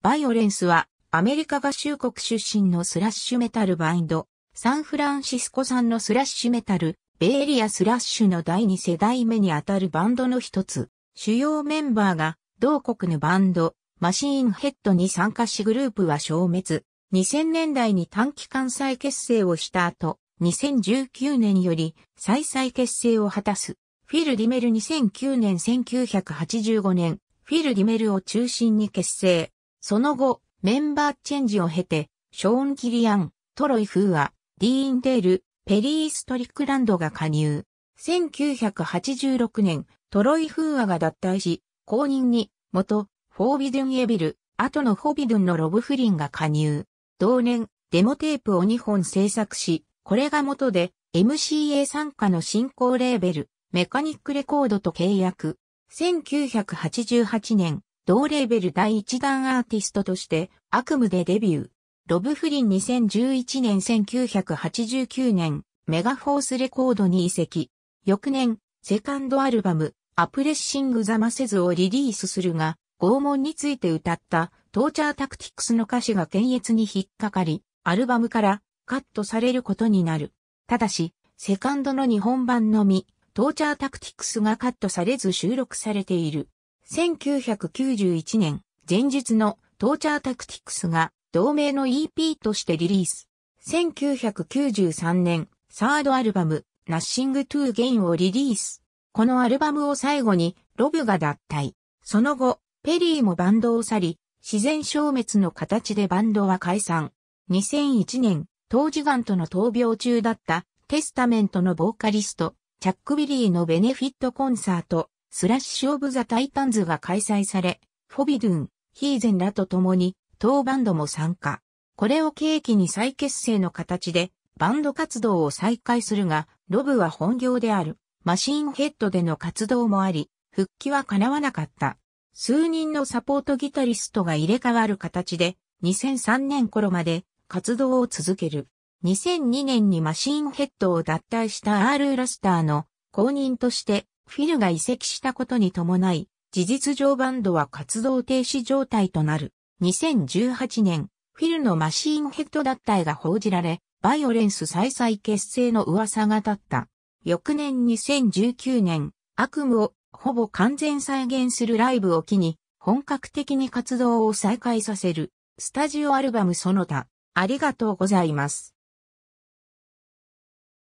バイオレンスはアメリカ合衆国出身のスラッシュメタルバインド、サンフランシスコ産のスラッシュメタル、ベイエリアスラッシュの第2世代目にあたるバンドの一つ。主要メンバーが同国のバンド、マシーンヘッドに参加しグループは消滅。2000年代に短期間再結成をした後、2019年より再々結成を果たす。フィル・ディメル2009年1985年、フィル・ディメルを中心に結成。その後、メンバーチェンジを経て、ショーン・キリアン、トロイ・フーア、ディーン・デール、ペリー・ストリックランドが加入。1986年、トロイ・フーアが脱退し、公認に、元、フォービドゥン・エビル、後のフォビドゥンのロブ・フリンが加入。同年、デモテープを2本制作し、これが元で、MCA 参加の新興レーベル、メカニックレコードと契約。1988年、同レーベル第1弾アーティストとして悪夢でデビュー。ロブフリン2011年1989年、メガフォースレコードに移籍。翌年、セカンドアルバム、アプレッシングザ・マセズをリリースするが、拷問について歌った、トーチャータクティクスの歌詞が検閲に引っかかり、アルバムからカットされることになる。ただし、セカンドの日本版のみ、トーチャータクティクスがカットされず収録されている。1991年、前日のトーチャータクティクスが同名の EP としてリリース。1993年、サードアルバム、ナッシング・トゥ・ゲインをリリース。このアルバムを最後に、ロブが脱退。その後、ペリーもバンドを去り、自然消滅の形でバンドは解散。2001年、当時ガンとの闘病中だった、テスタメントのボーカリスト、チャック・ビリーのベネフィットコンサート、スラッシュ・オブ・ザ・タイタンズが開催され、フォビドゥン、ヒーゼンらと共に、当バンドも参加。これを契機に再結成の形で、バンド活動を再開するが、ロブは本業である、マシンヘッドでの活動もあり、復帰は叶わなかった。数人のサポートギタリストが入れ替わる形で、2003年頃まで活動を続ける。2002年にマシンヘッドを脱退したル・ラスターの公認としてフィルが移籍したことに伴い、事実上バンドは活動停止状態となる。2018年、フィルのマシーンヘッド脱退が報じられ、バイオレンス再々結成の噂が立った。翌年2019年、悪夢をほぼ完全再現するライブを機に、本格的に活動を再開させる、スタジオアルバムその他、ありがとうございます。